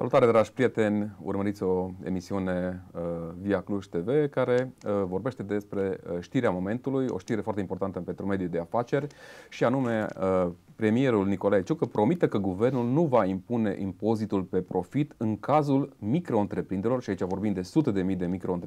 Salutare, dragi prieteni! Urmăriți o emisiune uh, Via Cluj TV care uh, vorbește despre uh, știrea momentului, o știre foarte importantă pentru mediul de afaceri și anume uh, premierul Nicolae Ciucă promite că guvernul nu va impune impozitul pe profit în cazul micro și aici vorbim de sute de mii de micro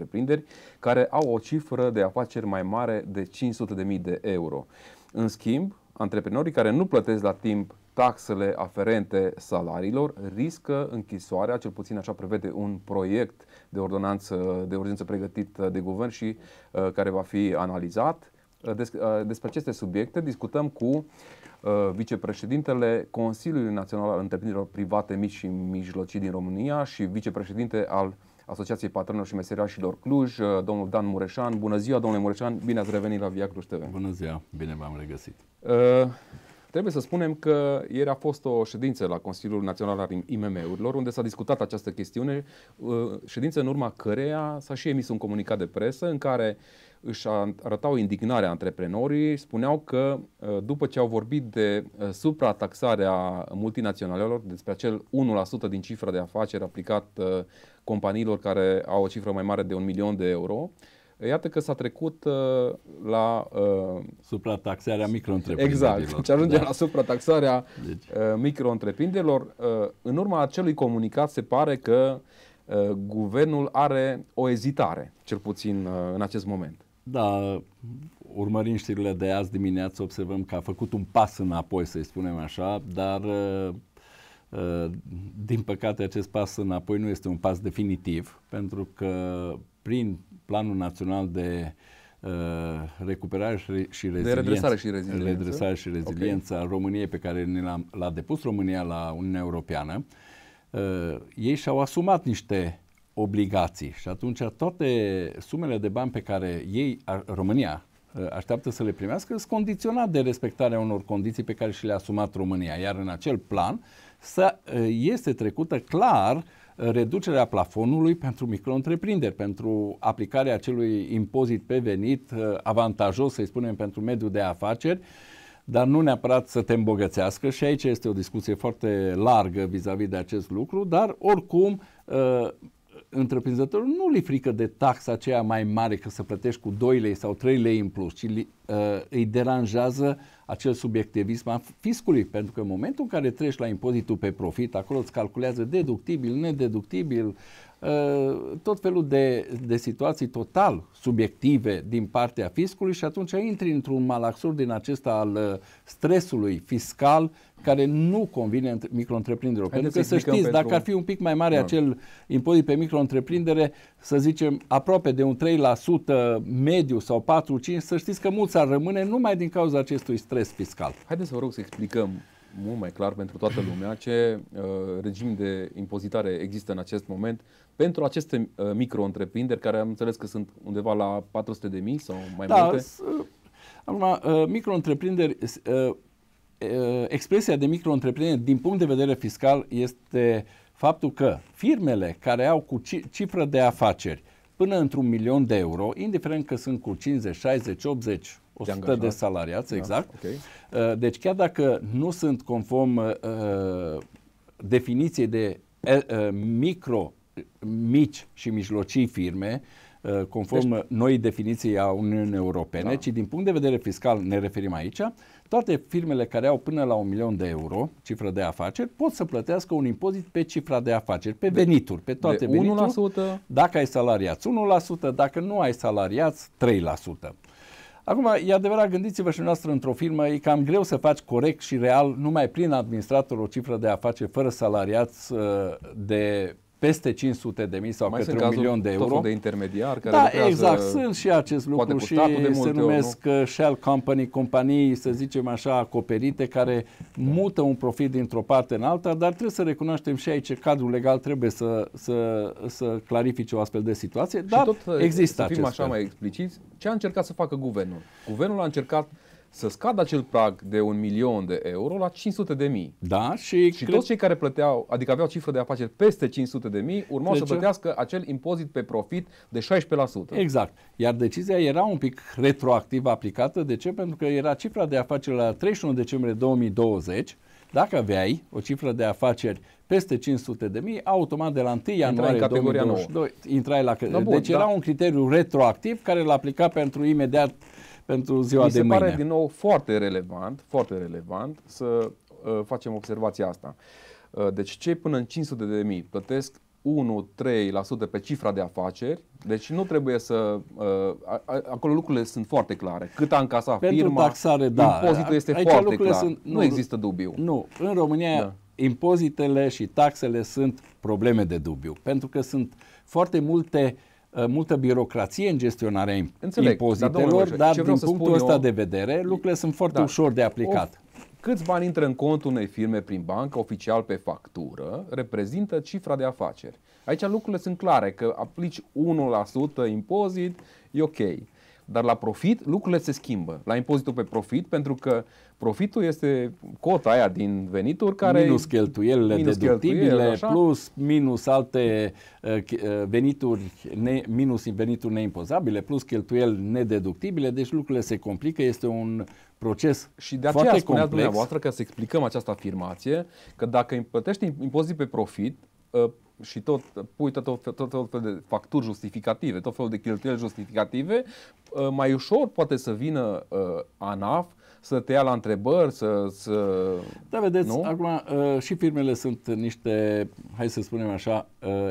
care au o cifră de afaceri mai mare de 500 de mii de euro. În schimb, antreprenorii care nu plătesc la timp taxele aferente salariilor, riscă închisoarea, cel puțin așa prevede un proiect de ordonanță de urgență pregătit de guvern și uh, care va fi analizat. Uh, des, uh, despre aceste subiecte discutăm cu uh, vicepreședintele Consiliului Național al Întreprinderilor Private Mici și Mijlocii din România și vicepreședinte al Asociației Patronilor și Meseriașilor Cluj, uh, domnul Dan Mureșan. Bună ziua, domnule Mureșan, bine ați revenit la Via Cluj TV. Bună ziua, bine v-am regăsit. Uh, Trebuie să spunem că ieri a fost o ședință la Consiliul Național al IMM-urilor, unde s-a discutat această chestiune, uh, ședință în urma căreia s-a și emis un comunicat de presă în care își arătau indignarea antreprenorii, spuneau că uh, după ce au vorbit de uh, suprataxarea multinaționalelor, despre acel 1% din cifra de afaceri aplicat companiilor care au o cifră mai mare de un milion de euro, Iată că s-a trecut uh, la... Uh, suprataxarea micro Exact, da. deci ajunge da. la suprataxarea deci. uh, micro uh, În urma acelui comunicat se pare că uh, guvernul are o ezitare, cel puțin uh, în acest moment. Da, urmărind știrile de azi dimineață, observăm că a făcut un pas înapoi, să-i spunem așa, dar uh, uh din păcate acest pas înapoi nu este un pas definitiv, pentru că prin Planul Național de uh, Recuperare și, re- și Reziliență. De redresare și reziliență. Redresare și reziliență okay. a României pe care ne l-a, l-a depus România la Uniunea Europeană. Uh, ei și-au asumat niște obligații și atunci toate sumele de bani pe care ei, a, România, uh, așteaptă să le primească, sunt condiționat de respectarea unor condiții pe care și le-a asumat România. Iar în acel plan să, uh, este trecută clar reducerea plafonului pentru micro-întreprinderi, pentru aplicarea acelui impozit pe venit uh, avantajos, să-i spunem, pentru mediul de afaceri, dar nu neapărat să te îmbogățească și aici este o discuție foarte largă vis-a-vis de acest lucru, dar oricum uh, întreprinzătorul nu li frică de taxa aceea mai mare că să plătești cu 2 lei sau 3 lei în plus, ci uh, îi deranjează acel subiectivism a fiscului, pentru că în momentul în care treci la impozitul pe profit, acolo îți calculează deductibil, nedeductibil, uh, tot felul de, de situații total subiective din partea fiscului și atunci intri într-un malaxur din acesta al uh, stresului fiscal care nu convine micro-întreprinderilor. Pentru că să știți, pentru... dacă ar fi un pic mai mare da. acel impozit pe micro-întreprindere, să zicem aproape de un 3% mediu sau 4-5%, să știți că mulți ar rămâne numai din cauza acestui stres fiscal. Haideți să vă rog să explicăm mult mai clar pentru toată lumea ce uh, regim de impozitare există în acest moment pentru aceste uh, micro-întreprinderi care am înțeles că sunt undeva la 400 de mii sau mai da, multe. Uh, acum, uh, micro-întreprinderi uh, Eh, expresia de micro din punct de vedere fiscal este faptul că firmele care au cu cifră de afaceri până într-un milion de euro, indiferent că sunt cu 50, 60, 80, 100 de, de salariați, da, exact. Da, okay. Eh, deci chiar dacă nu sunt conform uh, definiției de uh, micro, mici și mijlocii firme, uh, conform deci, noi definiții a Uniunii Europene, da. ci din punct de vedere fiscal ne referim aici, uh, toate firmele care au până la un milion de euro cifră de afaceri pot să plătească un impozit pe cifra de afaceri, pe de, venituri, pe toate de venituri. 1%? Dacă ai salariați 1%, dacă nu ai salariați 3%. Acum, e adevărat, gândiți-vă și noastră într-o firmă, e cam greu să faci corect și real, numai prin administrator o cifră de afaceri fără salariați uh, de peste 500 de mii sau Mai către un milion de euro. de intermediar care Da, lucrează, exact, sunt și acest lucru și de se numesc ori, nu? Uh, shell company, companii, să zicem așa, acoperite, care da. mută un profit dintr-o parte în alta, dar trebuie să recunoaștem și aici cadrul legal trebuie să, să, să clarifice o astfel de situație, și tot uh, există să fim acest așa fel. mai expliciți, ce a încercat să facă guvernul? Guvernul a încercat să scadă acel prag de un milion de euro la 500 de mii. Da, și, și cred... toți cei care plăteau, adică aveau cifră de afaceri peste 500 de mii, urmau deci... să plătească acel impozit pe profit de 16%. Exact. Iar decizia era un pic retroactiv aplicată. De ce? Pentru că era cifra de afaceri la 31 decembrie 2020. Dacă aveai o cifră de afaceri peste 500 de mii, automat de la 1 ianuarie intrai 2022 nouă. intrai la... No, da, bun, deci da. era un criteriu retroactiv care l a aplicat pentru imediat pentru ziua Mi de mâine. se pare din nou foarte relevant, foarte relevant să uh, facem observația asta. Uh, deci cei până în 500 de mii plătesc 1-3% pe cifra de afaceri, deci nu trebuie să... Uh, acolo lucrurile sunt foarte clare. Cât a încasat Pentru firma, taxare, da. impozitul este Aici foarte clar. Sunt, nu, nu există dubiu. Nu, în România da. impozitele și taxele sunt probleme de dubiu, pentru că sunt foarte multe uh, Uh, multă birocrație în gestionarea Înțeleg, impozitelor, dar, dar din punctul ăsta de vedere lucrurile sunt foarte da, ușor de aplicat. Of. câți bani intră în contul unei firme prin bancă, oficial pe factură, reprezintă cifra de afaceri. Aici lucrurile sunt clare, că aplici 1% impozit, e ok. Dar la profit lucrurile se schimbă. La impozitul pe profit, pentru că profitul este cota aia din venituri care... Minus cheltuielile minus deductibile, cheltuielile, așa. plus minus alte uh, uh, venituri, ne, minus venituri neimpozabile, plus cheltuieli nedeductibile, deci lucrurile se complică, este un proces Și de aceea spuneați dumneavoastră că să explicăm această afirmație, că dacă plătești impozit pe profit, uh, și tot pui tot, tot, tot, tot fel de facturi justificative, tot felul de cheltuieli justificative, uh, mai ușor poate să vină uh, ANAF să te ia la întrebări, să... să... Da, vedeți, nu? acum uh, și firmele sunt niște, hai să spunem așa,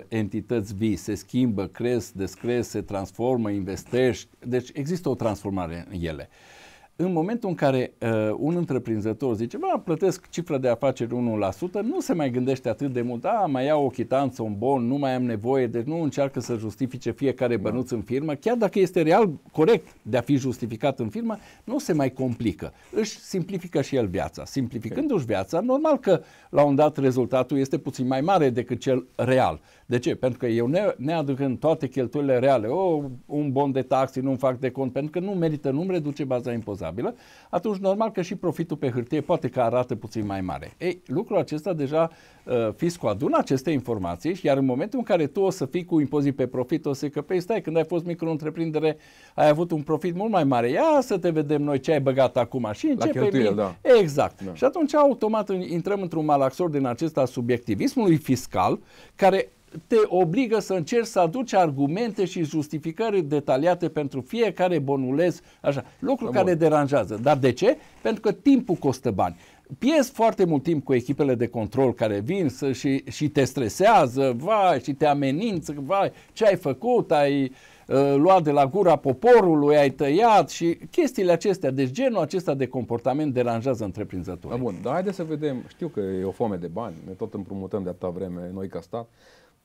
entități vii, se schimbă, cresc, descresc, se transformă, investești, deci există o transformare în ele. Uh, în momentul în care uh, un întreprinzător zice, mă, plătesc cifra de afaceri 1%, nu se mai gândește atât de mult, da, mai iau o chitanță, un bon, nu mai am nevoie, deci nu încearcă să justifice fiecare da. bănuț în firmă, chiar dacă este real corect de a fi justificat în firmă, nu se mai complică. Își simplifică și el viața. Simplificându-și viața, normal că la un dat rezultatul este puțin mai mare decât cel real. De ce? Pentru că eu ne, ne în toate cheltuielile reale, o, oh, un bon de taxi nu-mi fac de cont, pentru că nu merită, nu-mi reduce baza impozabilă profitabilă, atunci normal că și profitul pe hârtie poate că arată puțin mai mare. Ei, lucrul acesta deja uh, fiscul adună aceste informații, iar în momentul în care tu o să fii cu impozit pe profit, o să că pe păi, stai, când ai fost micro-întreprindere, ai avut un profit mult mai mare. Ia să te vedem noi ce ai băgat acum și începe La da. Exact. Da. Și atunci automat intrăm într-un malaxor din acesta subiectivismului fiscal, care te obligă să încerci să aduci argumente și justificări detaliate pentru fiecare bonulez, așa, lucru Am care deranjează. Dar de ce? Pentru că timpul costă bani. Pierzi foarte mult timp cu echipele de control care vin să, și, și te stresează, vai, și te amenință, vai, ce ai făcut, ai ă, luat de la gura poporului, ai tăiat și chestiile acestea. Deci genul acesta de comportament deranjează întreprinzătorii. Da, bun, dar haideți să vedem, știu că e o foame de bani, ne tot împrumutăm de atâta vreme noi ca stat,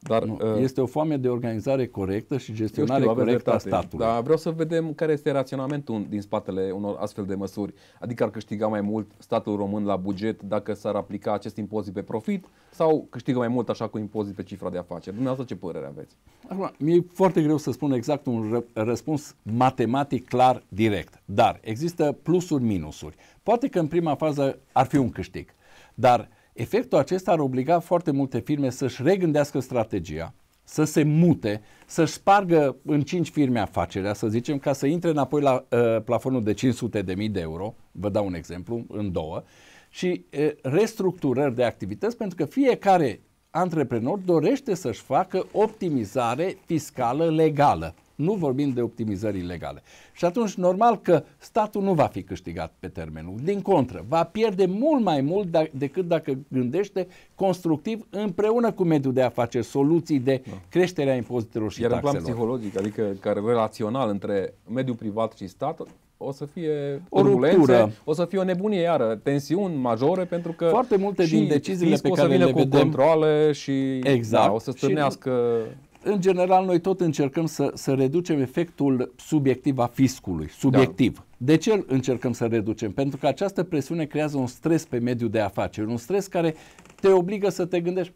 dar, nu, uh, este o foame de organizare corectă și gestionare știu, corectă a statului. Dar vreau să vedem care este raționamentul din spatele unor astfel de măsuri. Adică ar câștiga mai mult statul român la buget dacă s-ar aplica acest impozit pe profit sau câștigă mai mult așa cu impozit pe cifra de afaceri? Dumneavoastră ce părere aveți? Acum, mi-e foarte greu să spun exact un ră- răspuns matematic clar, direct. Dar există plusuri, minusuri. Poate că în prima fază ar fi un câștig. Dar Efectul acesta ar obliga foarte multe firme să-și regândească strategia, să se mute, să-și spargă în 5 firme afacerea, să zicem, ca să intre înapoi la uh, plafonul de 500 de mii de euro, vă dau un exemplu, în două, și uh, restructurări de activități, pentru că fiecare antreprenor dorește să-și facă optimizare fiscală legală. Nu vorbim de optimizări ilegale. Și atunci, normal că statul nu va fi câștigat pe termenul. Din contră, va pierde mult mai mult da, decât dacă gândește constructiv împreună cu mediul de afaceri soluții de da. creșterea impozitelor și Iar taxelor. Iar în plan psihologic, adică care relațional între mediul privat și stat, o să fie o ruptură. o să fie o nebunie iară, tensiuni majore pentru că foarte multe din deciziile pe care o să vină cu controle și da, exact, da, o să stârnească și în general, noi tot încercăm să, să reducem efectul subiectiv a fiscului. Subiectiv. Da. De ce îl încercăm să reducem? Pentru că această presiune creează un stres pe mediul de afaceri, un stres care te obligă să te gândești,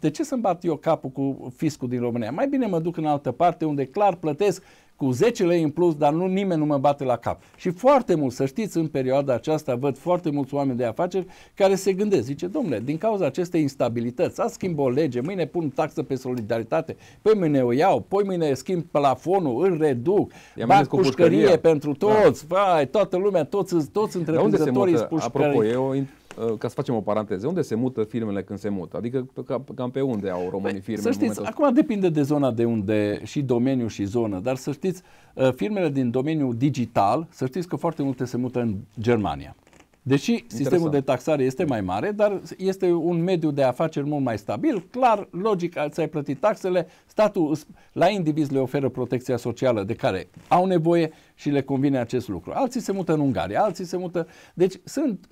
de ce să-mi bat eu capul cu fiscul din România? Mai bine mă duc în altă parte unde clar plătesc cu 10 lei în plus, dar nu nimeni nu mă bate la cap. Și foarte mult, să știți, în perioada aceasta văd foarte mulți oameni de afaceri care se gândesc, zice, domnule, din cauza acestei instabilități, să schimb o lege, mâine pun taxă pe solidaritate, păi mâine o iau, păi mâine schimb plafonul, îl reduc, bag cu pușcărie, pușcărie pentru da. toți, da. vai, toată lumea, toți, toți întreprinzătorii sunt pușcării. Apropo, e o Uh, ca să facem o paranteză, unde se mută firmele când se mută? Adică cam pe unde au păi, românii firme? să știți, acum depinde de zona de unde și domeniu și zonă, dar să știți, uh, firmele din domeniul digital, să știți că foarte multe se mută în Germania. Deși Interesant. sistemul de taxare este mai mare, dar este un mediu de afaceri mult mai stabil, clar, logic, ți-ai plătit taxele, statul la indivizi le oferă protecția socială de care au nevoie și le convine acest lucru. Alții se mută în Ungaria, alții se mută... Deci sunt,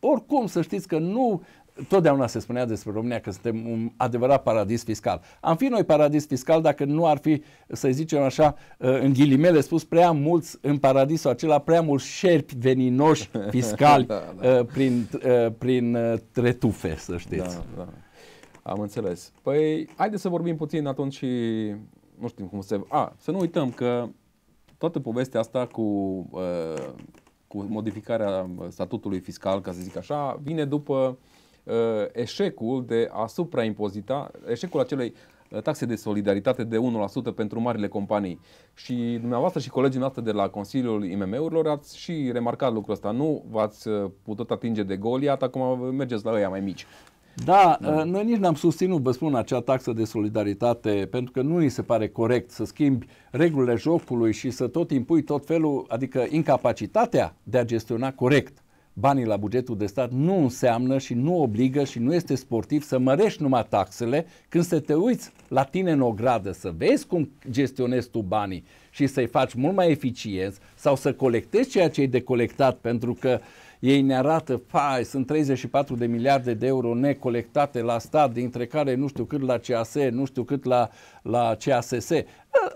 oricum să știți că nu totdeauna se spunea despre România că suntem un adevărat paradis fiscal. Am fi noi paradis fiscal dacă nu ar fi, să zicem așa, ă, în ghilimele spus, prea mulți în paradisul acela, prea mulți șerpi veninoși fiscali da, ă, da. prin, ă, prin tretufe, să știți. Da, da. Am înțeles. Păi, haideți să vorbim puțin atunci și, nu știu cum se... A, să nu uităm că toată povestea asta cu uh, cu modificarea statutului fiscal, ca să zic așa, vine după uh, Uh, eșecul de a supraimpozita, eșecul acelei uh, taxe de solidaritate de 1% pentru marile companii. Și dumneavoastră și colegii noastre de la Consiliul IMM-urilor ați și remarcat lucrul ăsta. Nu v-ați uh, putut atinge de iată acum mergeți la ăia mai mici. Da, da, noi nici n-am susținut, vă spun, acea taxă de solidaritate, pentru că nu ni se pare corect să schimbi regulile jocului și să tot impui tot felul, adică incapacitatea de a gestiona corect banii la bugetul de stat nu înseamnă și nu obligă și nu este sportiv să mărești numai taxele când să te uiți la tine în ogradă, să vezi cum gestionezi tu banii și să-i faci mult mai eficienți sau să colectezi ceea ce ai de colectat pentru că ei ne arată, fai, sunt 34 de miliarde de euro necolectate la stat, dintre care nu știu cât la CAS, nu știu cât la, la CASS. Ă,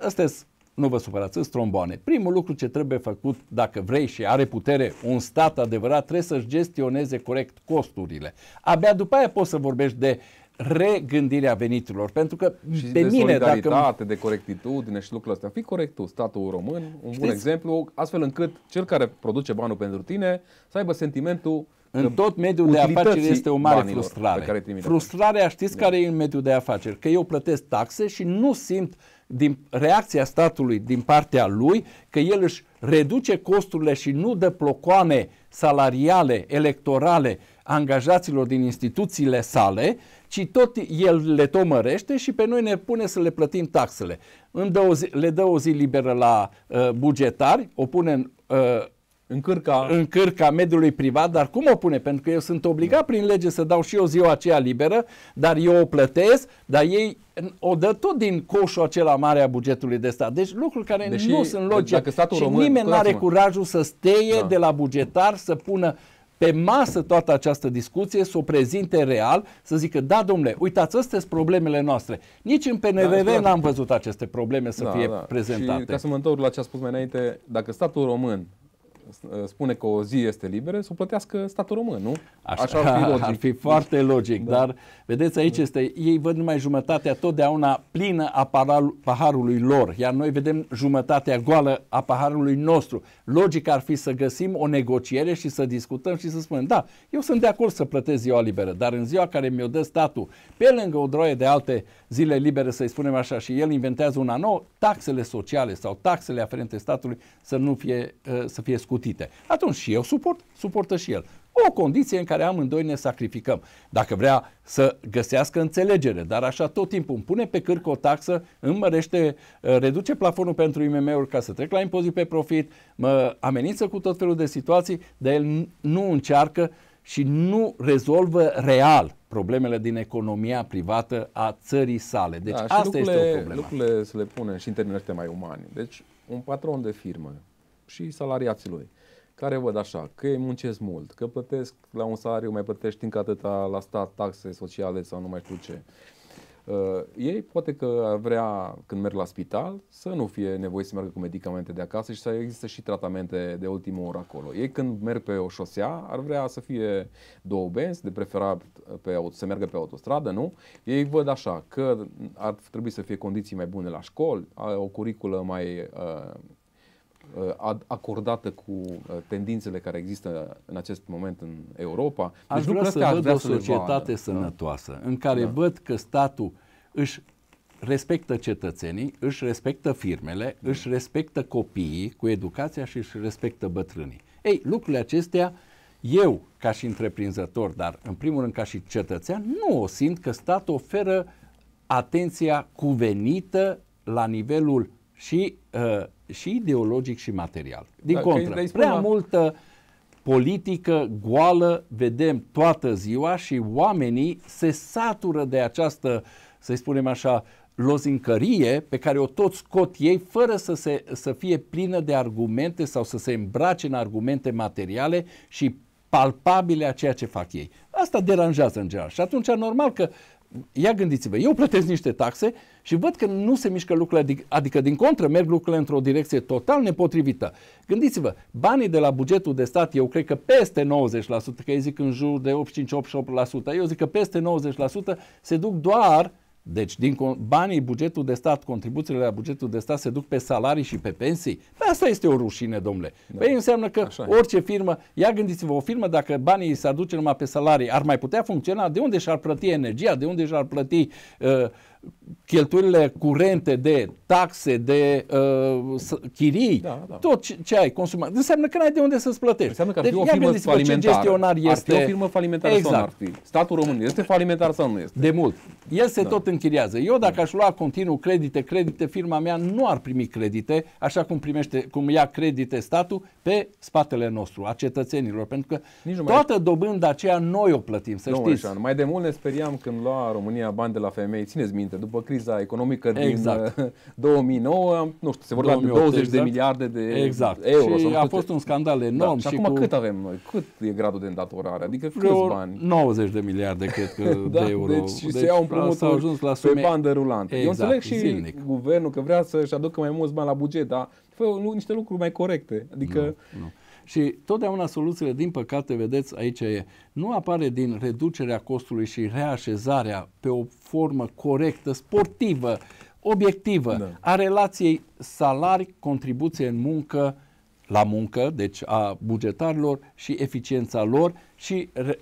astea sunt nu vă supărați, sunt tromboane. Primul lucru ce trebuie făcut, dacă vrei și are putere un stat adevărat, trebuie să-și gestioneze corect costurile. Abia după aia poți să vorbești de regândirea veniturilor, pentru că și pe de mine... dacă... de corectitudine și lucrurile astea. Fii corect tu, statul român, un Știți? bun exemplu, astfel încât cel care produce banul pentru tine să aibă sentimentul în tot mediul de afaceri este o mare frustrare. Frustrarea știți de. Da. care e în mediul de afaceri? Că eu plătesc taxe și nu simt uh, din reacția statului din partea lui, că el își reduce costurile și nu dă plocoane salariale, electorale angajaților din instituțiile sale, ci tot el le tomărește și pe noi ne pune să le plătim taxele. Îmi dă o zi, le dă o zi liberă la uh, bugetari, o pune în uh, în cârca... în cârca mediului privat, dar cum o pune? Pentru că eu sunt obligat prin lege să dau și eu ziua aceea liberă, dar eu o plătesc, dar ei o dă tot din coșul acela mare a bugetului de stat. Deci lucruri care Deși, nu sunt logice și român, nimeni nu are curajul să steie da. de la bugetar, să pună pe masă toată această discuție, să o prezinte real, să zică, da, domnule, uitați, astea sunt problemele noastre. Nici în PNRR da, n-am văzut aceste probleme să da, fie da. prezentate. Și ca să mă întorc la ce a spus mai înainte, dacă statul român spune că o zi este liberă, să o plătească statul român, nu? Așa, Așa ar fi logic. Ar fi foarte logic, da. dar vedeți aici este, ei văd numai jumătatea totdeauna plină a paharului lor, iar noi vedem jumătatea goală a paharului nostru. Logic ar fi să găsim o negociere și să discutăm și să spunem, da, eu sunt de acord să plătesc ziua liberă, dar în ziua care mi-o dă statul, pe lângă o droaie de alte zile libere, să-i spunem așa, și el inventează una nouă, taxele sociale sau taxele aferente statului să nu fie, să fie scurte discutite. Atunci și eu suport, suportă și el. O condiție în care amândoi ne sacrificăm. Dacă vrea să găsească înțelegere, dar așa tot timpul îmi pune pe cârcă o taxă, îmi mărește, uh, reduce plafonul pentru IMM-uri ca să trec la impozit pe profit, mă amenință cu tot felul de situații, dar el nu încearcă și nu rezolvă real problemele din economia privată a țării sale. Deci da, asta este o problemă. Lucrurile se le pune și în termeni mai umani. Deci un patron de firmă și salariații lui, care văd așa, că ei muncesc mult, că plătesc la un salariu, mai plătești încă atâta la stat, taxe sociale sau nu mai știu ce. Uh, ei poate că vrea, când merg la spital, să nu fie nevoie să meargă cu medicamente de acasă și să există și tratamente de ultimă oră acolo. Ei când merg pe o șosea, ar vrea să fie două benzi, de preferat pe, să meargă pe autostradă, nu? Ei văd așa, că ar trebui să fie condiții mai bune la școli, o curiculă mai uh, Uh, acordată cu uh, tendințele care există în acest moment în Europa. Deci aș vrea să văd vrea o societate să da. sănătoasă, da? în care da. văd că statul își respectă cetățenii, își respectă firmele, da. își respectă copiii cu educația și își respectă bătrânii. Ei, lucrurile acestea, eu ca și întreprinzător, dar în primul rând ca și cetățean, nu o simt că statul oferă atenția cuvenită la nivelul și uh, și ideologic și material. Din da, contră, prea multă politică goală vedem toată ziua și oamenii se satură de această, să spunem așa, lozincărie pe care o tot scot ei fără să, se, să fie plină de argumente sau să se îmbrace în argumente materiale și palpabile a ceea ce fac ei. Asta deranjează în general și atunci normal că ia gândiți-vă, eu plătesc niște taxe și văd că nu se mișcă lucrurile, adică din contră merg lucrurile într-o direcție total nepotrivită. Gândiți-vă, banii de la bugetul de stat, eu cred că peste 90%, că ei zic în jur de 85-88%, eu zic că peste 90% se duc doar deci din banii, bugetul de stat, contribuțiile la bugetul de stat se duc pe salarii și pe pensii. Păi asta este o rușine, domnule. Da. Păi înseamnă că Așa orice e. firmă, ia gândiți-vă, o firmă dacă banii se aduce numai pe salarii, ar mai putea funcționa? De unde și-ar plăti energia? De unde și-ar plăti uh, cheltuielile curente de taxe, de uh, chirii, da, da. tot ce, ce ai consumat, înseamnă că n-ai de unde să-ți plătești. Înseamnă că ar deci fi deci, o firmă falimentară. Gestionar este... Ar fi o firmă falimentară exact. sau ar fi? Statul român este falimentar sau nu este? De mult. El se da. tot închiriază. Eu dacă da. aș lua continuu credite, credite, firma mea nu ar primi credite, așa cum primește, cum ia credite statul, pe spatele nostru, a cetățenilor, pentru că Nici toată mai... dobânda aceea noi o plătim, să nu, știți. Așa, mai de mult ne speriam când lua România bani de la femei, țineți minte, înainte, după criza economică exact. Uh, din 2009, nu știu, se vorbea 2008, de 20 exact. de miliarde de exact. euro. Și a fost un scandal enorm. Da. Și, și acum cu... cât avem noi? Cât e gradul de îndatorare? Adică câți bani? 90 de miliarde, cred că, da, de euro. Deci, deci se iau împrumuturi ajuns la sume... pe bandă rulantă. Exact, Eu înțeleg și zilnic. guvernul că vrea să-și aducă mai mulți bani la buget, dar fă niște lucruri mai corecte. Adică... Nu, nu. Și totdeauna soluțiile, din păcate, vedeți, aici e, nu apare din reducerea costului și reașezarea pe o formă corectă, sportivă, obiectivă da. a relației salari-contribuție în muncă la muncă, deci a bugetarilor și eficiența lor și re,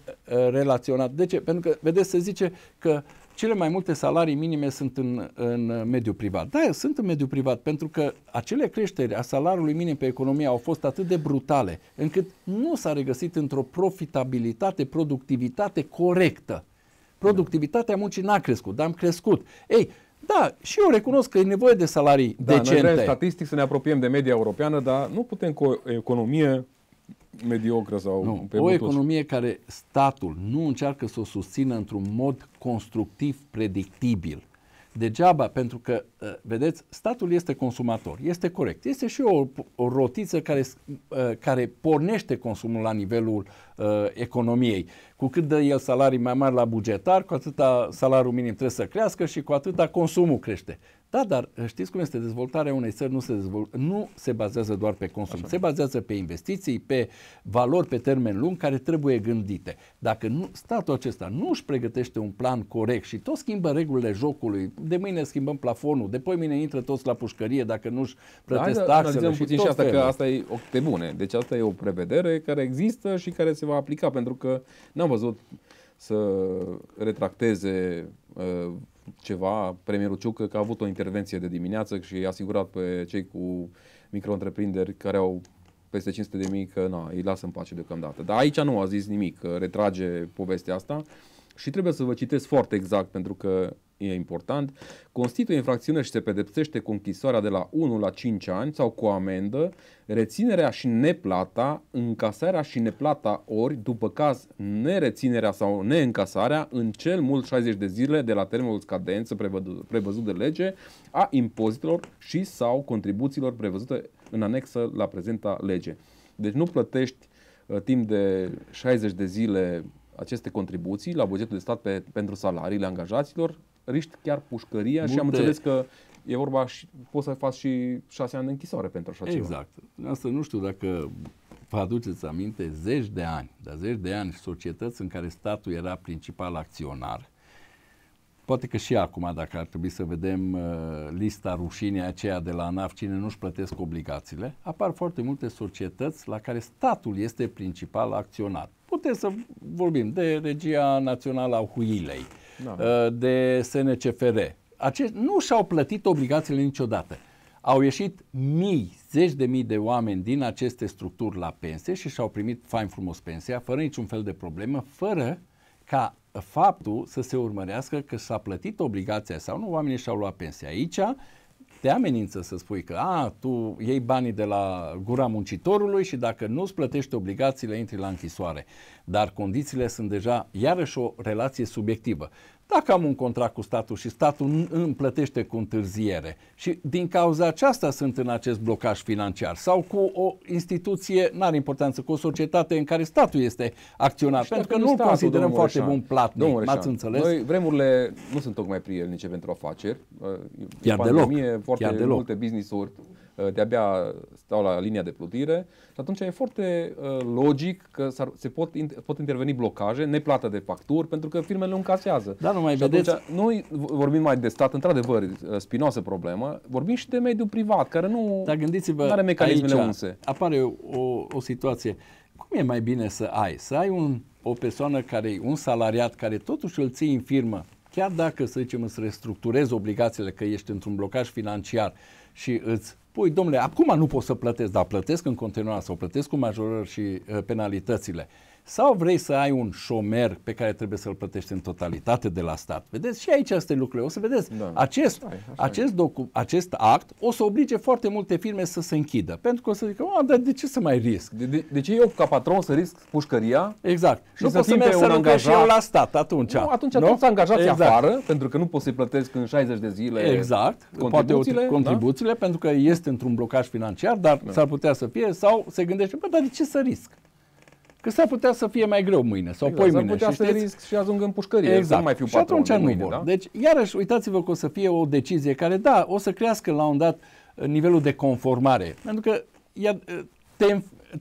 relaționat. De ce? Pentru că, vedeți, se zice că uh, cele mai multe salarii minime sunt în, în mediul privat. Da, sunt în mediul privat pentru că acele creșteri a salariului minim pe economie au fost atât de brutale încât nu s-a regăsit într-o profitabilitate, productivitate corectă. Productivitatea muncii n-a crescut, dar am crescut. Ei, da, și eu recunosc că e nevoie de salarii da, decente. Da, statistic să ne apropiem de media europeană, dar nu putem cu o economie mediocră sau nu, pe O butuci. economie care statul nu încearcă să o susțină într-un mod constructiv, predictibil. Degeaba, pentru că, ă, vedeți, statul este consumator, este corect. Este și o, o rotiță care, ă, care pornește consumul la nivelul uh, economiei. Cu cât dă el salarii mai mari la bugetar, cu atâta salariul minim trebuie să crească și cu atâta consumul crește. Da, dar eh, știți cum este dezvoltarea unei țări nu se, dezvol- nu se bazează doar pe consum, Așa. se bazează pe investiții, pe valori pe termen lung care trebuie gândite. Dacă nu, statul acesta nu își pregătește un plan corect și tot schimbă regulile jocului, de mâine schimbăm plafonul, de poi mâine intră toți la pușcărie dacă nu își plătesc da, taxele și puțin și asta că asta e o bune. Deci asta e o prevedere care există și care se va aplica pentru că n-am văzut să retracteze uh, ceva, premierul Ciucă, că a avut o intervenție de dimineață și a asigurat pe cei cu micro care au peste 500 de mii că na, îi lasă în pace deocamdată. Dar aici nu a zis nimic, retrage povestea asta și trebuie să vă citesc foarte exact pentru că e important, constituie infracțiune și se pedepsește cu închisoarea de la 1 la 5 ani sau cu amendă, reținerea și neplata, încasarea și neplata ori, după caz nereținerea sau neîncasarea, în cel mult 60 de zile de la termenul scadență prevăzut, de lege, a impozitelor și sau contribuțiilor prevăzute în anexă la prezenta lege. Deci nu plătești uh, timp de 60 de zile aceste contribuții la bugetul de stat pe, pentru salariile angajaților, riști chiar pușcăria Multe. și am înțeles că e vorba și poți să faci și șase ani de închisoare pentru așa exact. ceva. Exact. Asta nu știu dacă vă aduceți aminte, zeci de ani, dar zeci de ani societăți în care statul era principal acționar. Poate că și acum, dacă ar trebui să vedem uh, lista rușinii aceea de la ANAF, cine nu-și plătesc obligațiile, apar foarte multe societăți la care statul este principal acționar. Putem să vorbim de Regia Națională a Huilei, uh, da. Uh, de SNCFR. Acest, nu și-au plătit obligațiile niciodată. Au ieșit mii, zeci de mii de oameni din aceste structuri la pensie și și-au primit fain frumos pensia, fără niciun fel de problemă, fără ca faptul să se urmărească că s-a plătit obligația sau nu, oamenii și-au luat pensia. Aici te amenință să spui că a, tu iei banii de la gura muncitorului și dacă nu îți plătești obligațiile, intri la închisoare. Dar condițiile sunt deja iarăși o relație subiectivă. Dacă am un contract cu statul și statul îmi plătește cu întârziere și din cauza aceasta sunt în acest blocaj financiar sau cu o instituție, n-are importanță, cu o societate în care statul este acționat, pentru că nu-l considerăm foarte Reșan. bun platnic, m-ați înțeles? Noi, vremurile nu sunt tocmai prielnice pentru afaceri. Chiar deloc. foarte Chiar deloc. multe business-uri Eh, de-abia stau la linia de plutire și atunci e foarte eh, logic că se pot, pot interveni blocaje, neplată de facturi, pentru că firmele nu încasează. Da, nu mai și vedeți. Atunci, noi vorbim mai de stat, într-adevăr, eh, spinoasă problemă, vorbim și de mediul privat, care nu Dar gândiți-vă are mecanismele aici unse. apare o, o situație. Cum e mai bine să ai? Să ai un, o persoană care e un salariat care totuși îl ții în firmă, chiar dacă, să zicem, îți restructurezi obligațiile că ești într-un blocaj financiar și îți Păi, domnule, acum nu pot să plătesc, dar plătesc în continuare sau plătesc cu majorări și uh, penalitățile. Sau vrei să ai un șomer pe care trebuie să-l plătești în totalitate de la stat? Vedeți? Și aici este lucrurile. O să vedeți. Da. da. Acest, Hai, acest, docu- acest act o să oblige foarte multe firme să se închidă. Pentru că o să zică, o, dar de ce să mai risc? De, de, de ce eu, ca patron, să risc pușcăria? Exact. Și nu să pot să merg să angajat... și eu la stat atunci. Nu, atunci nu? atunci angajați exact. afară, pentru că nu poți să-i plătesc în 60 de zile Exact. Contribuțiile, Poate contribuțiile da? pentru că este într-un blocaj financiar, dar da. s-ar putea să fie. Sau se gândește, bă, dar de ce să risc? Că s-ar putea să fie mai greu mâine sau exact, poi mâine. putea și să risc și ajung în pușcărie. Exact. Nu mai fiu și atunci nu vor. Da? Deci, iarăși, uitați-vă că o să fie o decizie care, da, o să crească la un dat uh, nivelul de conformare. Pentru că ia, uh, te,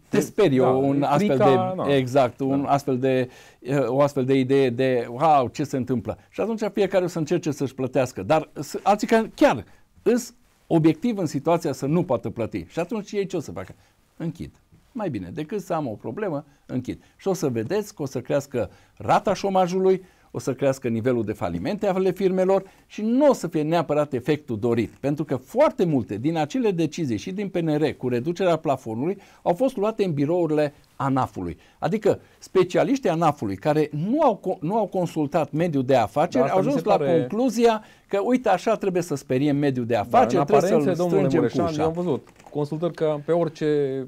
te sperie da, un astfel de, da. exact, un da. astfel de, uh, o astfel de idee de, wow, ce se întâmplă. Și atunci fiecare o să încerce să-și plătească. Dar alții care chiar îs obiectiv în situația să nu poată plăti. Și atunci ei ce o să facă? Închid mai bine decât să am o problemă, închid. Și o să vedeți că o să crească rata șomajului, o să crească nivelul de falimente ale firmelor și nu o să fie neapărat efectul dorit, pentru că foarte multe din acele decizii și din PNR cu reducerea plafonului au fost luate în birourile ANAF-ului. Adică specialiștii ANAF-ului care nu au, nu au consultat mediul de afaceri da, au ajuns la pare... concluzia că uite așa trebuie să speriem mediul de da, afaceri, Dar, trebuie să-l strângem cu ușa. Am văzut consultări că pe orice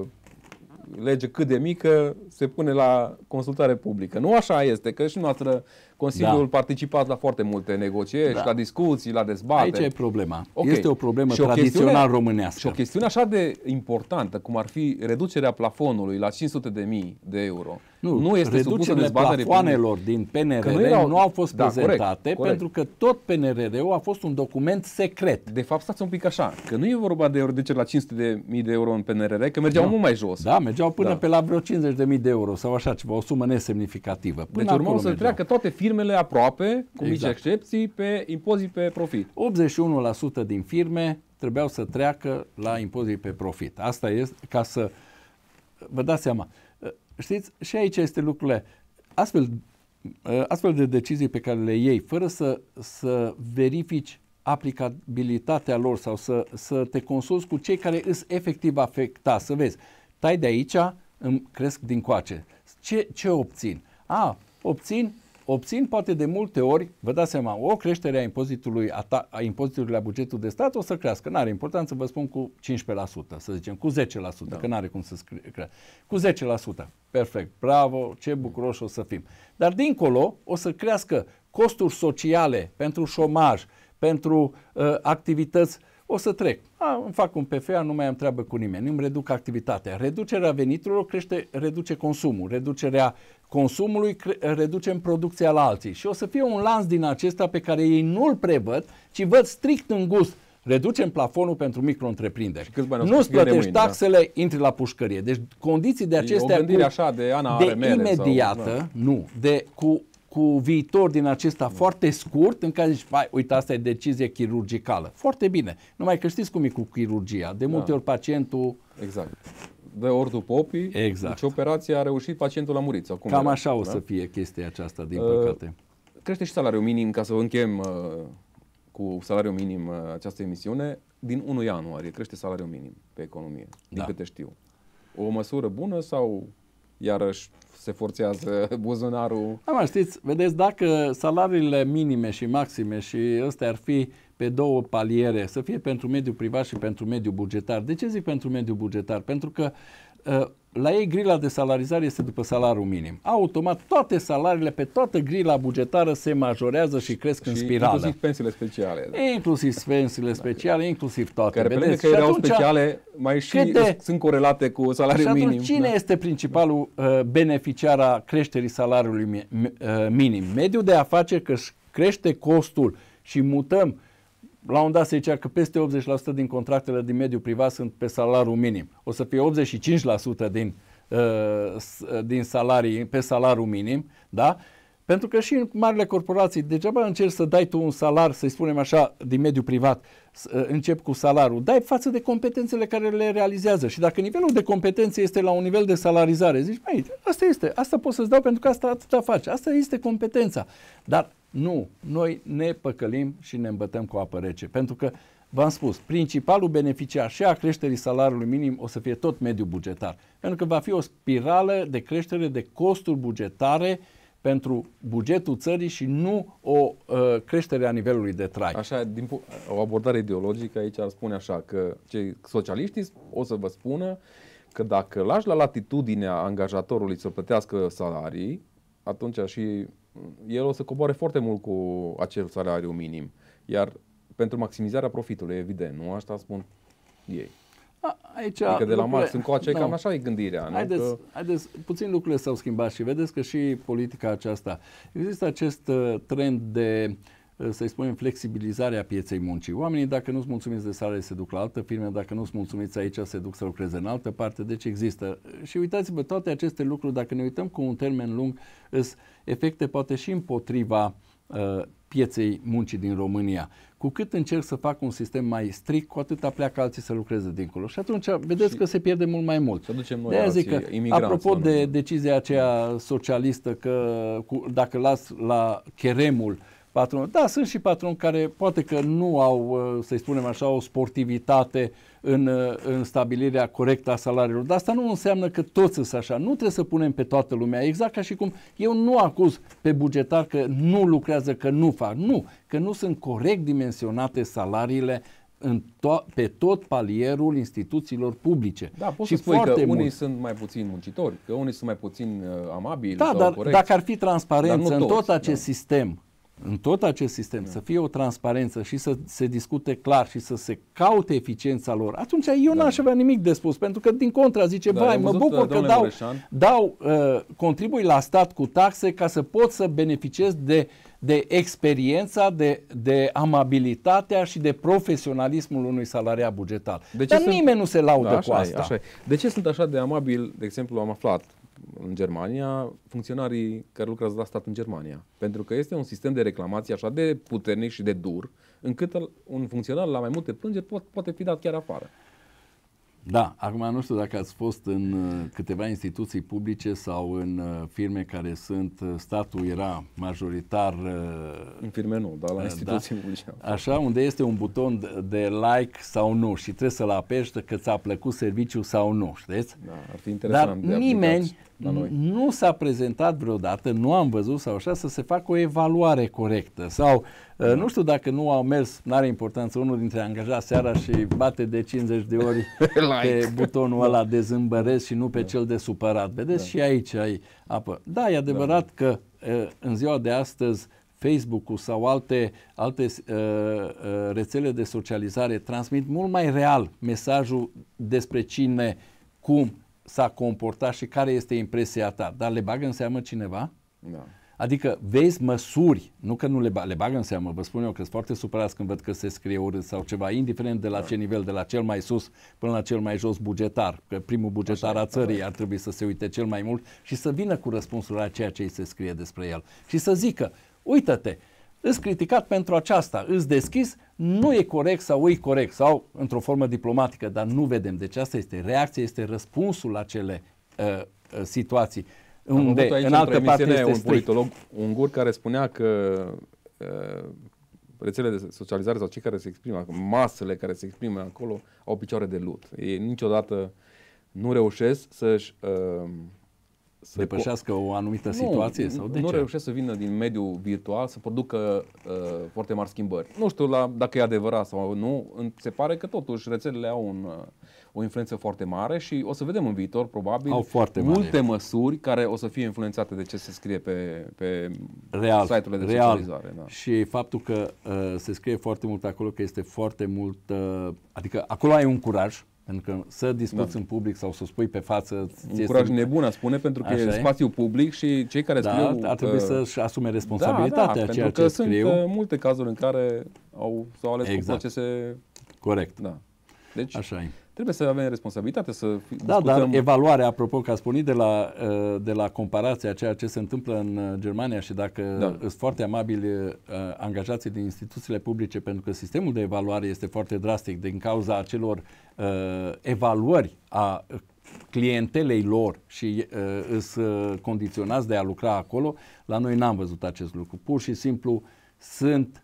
uh, lege cât de mică se pune la consultare publică. Nu așa este, că și noastră Consiliul da. participat la foarte multe negocieri, da. la discuții, la dezbateri. Aici e problema. Okay. Este o problemă și o tradițional românească. Și o chestiune așa de importantă, cum ar fi reducerea plafonului la 500 de mii de euro, nu, nu este supusă dezbatere plafoanelor din PNRR nu, erau, nu au fost da, prezentate corect, corect. pentru că tot PNRR-ul a fost un document secret. De fapt, stați un pic așa, că nu e vorba de reducere la 500 de mii de euro în PNRR, că mergeau da. mult mai jos. Da, mergeau până da. pe la vreo 50 de mii de euro sau așa ceva, o sumă nesemnificativă. Până deci urmau să treacă toate firmele firmele aproape, cu exact. mici excepții, pe impozit pe profit. 81% din firme trebuiau să treacă la impozit pe profit. Asta este ca să vă dați seama. Știți, și aici este lucrurile. Astfel, astfel de decizii pe care le iei, fără să, să verifici aplicabilitatea lor sau să, să te consulți cu cei care îți efectiv afecta, să vezi, tai de aici, îmi cresc din coace. Ce, ce obțin? A, obțin obțin poate de multe ori, vă dați seama, o creștere a impozitului, a, ta, a impozitului la bugetul de stat o să crească. N-are importanță, vă spun, cu 15%, să zicem, cu 10%, da. că n-are cum să crească. Cu 10%. Perfect, bravo, ce bucuroși o să fim. Dar dincolo o să crească costuri sociale pentru șomaj, pentru uh, activități uh, o să trec. A, îmi fac un PFA, nu mai am treabă cu nimeni, îmi reduc activitatea. Reducerea veniturilor crește, reduce consumul. Reducerea consumului cre- în producția la alții. Și o să fie un lanț din acesta pe care ei nu-l prevăd, ci văd strict în gust reducem plafonul pentru micro-întreprinderi. Nu-ți plătești da. taxele, da. intri la pușcărie. Deci condiții de acestea... E o gândire cu, așa de Ana de imediată, sau, da. nu, de cu cu viitor din acesta foarte scurt în care zici, mai, uite, asta e decizie chirurgicală. Foarte bine. Numai că știți cum e cu chirurgia. De multe da. ori pacientul... Exact. De după opii, exact. deci operația a reușit, pacientul a murit. Sau cum Cam era, așa da? o să fie chestia aceasta, din uh, păcate. Crește și salariul minim, ca să încheiem uh, cu salariul minim uh, această emisiune, din 1 ianuarie crește salariul minim pe economie, din da. câte știu. O măsură bună sau iarăși se forțează buzunarul. Am da, mă, știți, vedeți, dacă salariile minime și maxime și ăstea ar fi pe două paliere, să fie pentru mediul privat și pentru mediul bugetar. De ce zic pentru mediul bugetar? Pentru că uh, la ei grila de salarizare este după salariul minim. Automat toate salariile pe toată grila bugetară se majorează și cresc și în spirală. inclusiv pensiile speciale. Da. Inclusiv pensiile speciale, inclusiv toate. Care Vedeți? că și erau atunci, speciale, mai și câte... sunt corelate cu salariul și minim. cine da. este principalul uh, beneficiar a creșterii salariului mi- uh, minim? Mediul de afaceri că crește costul și mutăm uh, la un dat se zicea că peste 80% din contractele din mediul privat sunt pe salariu minim. O să fie 85% din, uh, din salarii pe salariu minim, da? Pentru că și în marile corporații, degeaba încerci să dai tu un salar, să-i spunem așa, din mediul privat, uh, încep cu salarul, dai față de competențele care le realizează. Și dacă nivelul de competențe este la un nivel de salarizare, zici, mai, asta este, asta pot să-ți dau pentru că asta atâta faci, asta este competența. Dar nu, noi ne păcălim și ne îmbătăm cu apă rece, pentru că V-am spus, principalul beneficiar și a creșterii salariului minim o să fie tot mediul bugetar, pentru că va fi o spirală de creștere de costuri bugetare uh, pentru bugetul țării și nu o uh, creștere a nivelului de trai. Așa, din o abordare ideologică aici ar spune așa că cei socialiștii o să vă spună că dacă lași la latitudinea angajatorului să plătească salarii, atunci și el o să coboare foarte mult cu acel salariu minim. Iar pentru maximizarea profitului, evident, nu asta spun ei. Aici adică de la Marx încoace, da. cam așa e gândirea. Haideți, Că... haideți, puțin lucrurile s-au schimbat și vedeți că și politica aceasta, există acest uh, trend de uh, să-i spunem, flexibilizarea pieței muncii. Oamenii, dacă nu sunt mulțumiți de salarii, se duc la altă firmă, dacă nu sunt mulțumiți aici, se duc să lucreze în altă parte, deci există. Și uitați-vă, toate aceste lucruri, dacă ne uităm cu un termen lung, sunt efecte poate și împotriva uh, pieței muncii din România. Cu cât încerc să fac un sistem mai strict, cu atât pleacă alții să lucreze dincolo. Și atunci vedeți și că se pierde mult mai mult. Să ducem noi de zic că, apropo de decizia aceea socialistă că cu, dacă las la cheremul uh, patron. Da, sunt și patroni care poate că nu au, uh, să-i spunem așa, o sportivitate în, uh, în stabilirea corectă a salariilor, dar asta nu înseamnă că toți sunt așa. Nu trebuie să punem pe toată lumea, exact ca și cum eu nu acuz pe bugetar că nu lucrează, că nu fac. Nu, că nu sunt corect dimensionate salariile în to- pe tot palierul instituțiilor publice. Da, poți și să foarte că unii mult. sunt mai puțin muncitori, că unii sunt mai puțin uh, amabili. Da, sau dar corecți, dacă ar fi transparență în tot acest da. sistem, în tot acest sistem, da. să fie o transparență și să se discute clar și să se caute eficiența lor, atunci eu da. n-aș avea nimic de spus, pentru că din contra zice, da, vai, mă bucur că dau, dau uh, contribui la stat cu taxe ca să pot să beneficiez de, de experiența, de, de amabilitatea și de profesionalismul unui salariat bugetar. De ce Dar sunt... nimeni nu se laudă da, cu asta. E, așa e. De ce sunt așa de amabil, de exemplu, am aflat în Germania funcționarii care lucrează la stat în Germania. Pentru că este un sistem de reclamații așa de puternic și de dur, încât un funcționar la mai multe plângeri poate fi dat chiar afară. Da, acum nu știu dacă ați fost în uh, câteva instituții publice sau în uh, firme care sunt, uh, statul era majoritar... În firme nu, dar la instituții da, publice. Așa, unde este un buton de like sau nu și trebuie să-l apeși că ți-a plăcut serviciul sau nu, știți? Da, ar fi interesant dar de nimeni nu s-a prezentat vreodată, nu am văzut sau așa, să se facă o evaluare corectă sau uh, Uh, nu știu dacă nu au mers, nu are importanță, unul dintre angajați seara și bate de 50 de ori like. pe butonul ăla de zâmbăresc și nu pe da. cel de supărat. Vedeți, da. și aici ai apă. Da, e adevărat da. că uh, în ziua de astăzi Facebook-ul sau alte, alte uh, uh, rețele de socializare transmit mult mai real mesajul despre cine, cum s-a comportat și care este impresia ta. Dar le bagă în seamă cineva? Da. Adică vezi măsuri, nu că nu le, ba, le bagă în seamă, vă spun eu că sunt foarte supărați când văd că se scrie urât sau ceva, indiferent de la da. ce nivel, de la cel mai sus până la cel mai jos bugetar, că primul bugetar Așa a țării ar trebui să se uite cel mai mult și să vină cu răspunsul la ceea ce îi se scrie despre el și să zică, uită-te, îți criticat pentru aceasta, îți deschis, nu e corect sau e corect sau într-o formă diplomatică, dar nu vedem. Deci asta este reacția, este răspunsul la cele uh, uh situații. Unde? În altă parte este un politolog ungur care spunea că uh, rețelele de socializare sau cei care se exprimă, masele care se exprimă acolo, au picioare de lut. Ei niciodată nu reușesc să-și uh, să depășească o anumită nu, situație? sau de Nu ce? reușesc să vină din mediul virtual să producă uh, foarte mari schimbări. Nu știu la, dacă e adevărat sau nu, se pare că totuși rețelele au un, uh, o influență foarte mare și o să vedem în viitor probabil au foarte multe mare. măsuri care o să fie influențate de ce se scrie pe, pe real, site-urile de real. socializare. Da. Și faptul că uh, se scrie foarte mult acolo, că este foarte mult, uh, adică acolo ai un curaj, pentru că să discuți da. în public sau să spui pe față... Un curaj este... nebun, a spune, pentru că Așa e spațiu public și cei care da, scriu... ar uh, trebui uh... să-și asume responsabilitatea da, da, ceea ce scriu. sunt uh, multe cazuri în care au, s-au ales exact. cu procese... Corect. Da. Deci, Așa e. Trebuie să avem responsabilitate să discutăm. Da, dar evaluarea, apropo, că a de la, uh, de la comparația ceea ce se întâmplă în uh, Germania și dacă da. sunt foarte amabili uh, angajații din instituțiile publice, pentru că sistemul de evaluare este foarte drastic din cauza acelor uh, evaluări a clientelei lor și uh, îs condiționați de a lucra acolo, la noi n-am văzut acest lucru. Pur și simplu sunt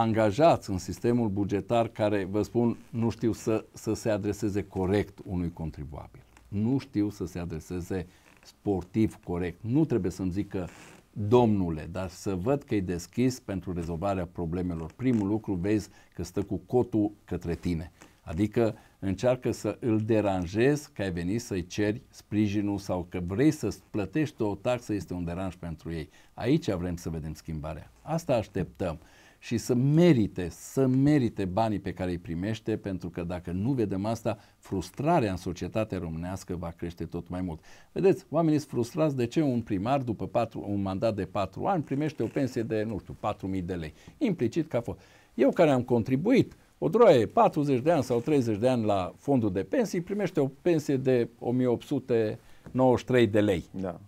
angajați în sistemul bugetar care, vă spun, nu știu să, să se adreseze corect unui contribuabil. Nu știu să se adreseze sportiv corect. Nu trebuie să-mi zică domnule, dar să văd că e deschis pentru rezolvarea problemelor. Primul lucru, vezi că stă cu cotul către tine. Adică încearcă să îl deranjezi că ai venit să-i ceri sprijinul sau că vrei să plătești o taxă, este un deranj pentru ei. Aici vrem să vedem schimbarea. Asta așteptăm și să merite, să merite banii pe care îi primește, pentru că dacă nu vedem asta, frustrarea în societatea românească va crește tot mai mult. Vedeți, oamenii sunt frustrați de ce un primar, după patru, un mandat de patru ani, primește o pensie de, nu știu, 4.000 de lei. Implicit că a fost. Eu care am contribuit o droaie 40 de ani sau 30 de ani la fondul de pensii, primește o pensie de 1893 de lei. Da.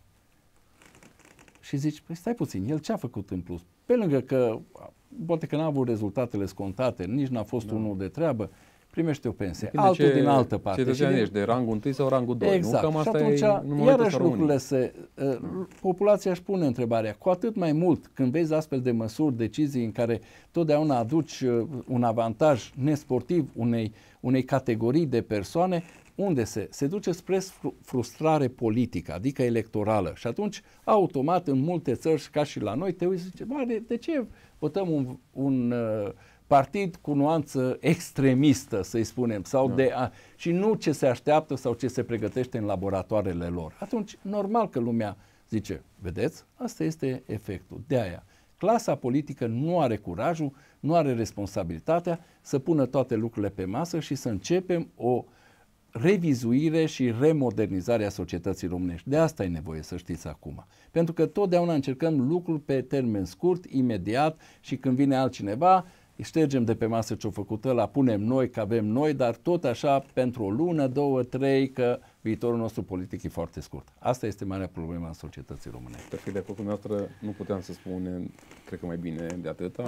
Și zici, păi stai puțin, el ce a făcut în plus? Pe lângă că poate că n-a avut rezultatele scontate, nici n-a fost da. unul de treabă, primește o pensie. Depinde Altul ce, din altă parte. Ce și din... ești, de rangul 1 sau rangul 2. Exact. Nu? Cam asta și atunci, e, iarăși lucrurile se... Uh, populația își pune întrebarea. Cu atât mai mult când vezi astfel de măsuri, decizii în care totdeauna aduci uh, un avantaj nesportiv unei, unei categorii de persoane, unde se? Se duce spre frustrare politică, adică electorală. Și atunci, automat, în multe țări, ca și la noi, te uiți și zice, de ce votăm un, un uh, partid cu nuanță extremistă, să-i spunem, sau da. de a, și nu ce se așteaptă sau ce se pregătește în laboratoarele lor. Atunci, normal că lumea zice, vedeți, asta este efectul. De aia, clasa politică nu are curajul, nu are responsabilitatea să pună toate lucrurile pe masă și să începem o revizuire și remodernizare a societății românești. De asta e nevoie să știți acum. Pentru că totdeauna încercăm lucruri pe termen scurt, imediat și când vine altcineva, ștergem de pe masă ce-o făcut ăla, punem noi că avem noi, dar tot așa pentru o lună, două, trei, că viitorul nostru politic e foarte scurt. Asta este marea problemă a societății Pentru că de acolo noastră nu puteam să spunem, cred că mai bine de atâta,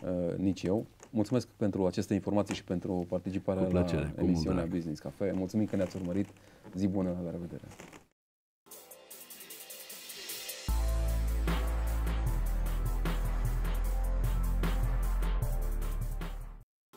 da. uh, nici eu. Mulțumesc pentru aceste informații și pentru participarea la emisiunea Business Cafe. Mulțumim că ne-ați urmărit. Zi bună, la revedere!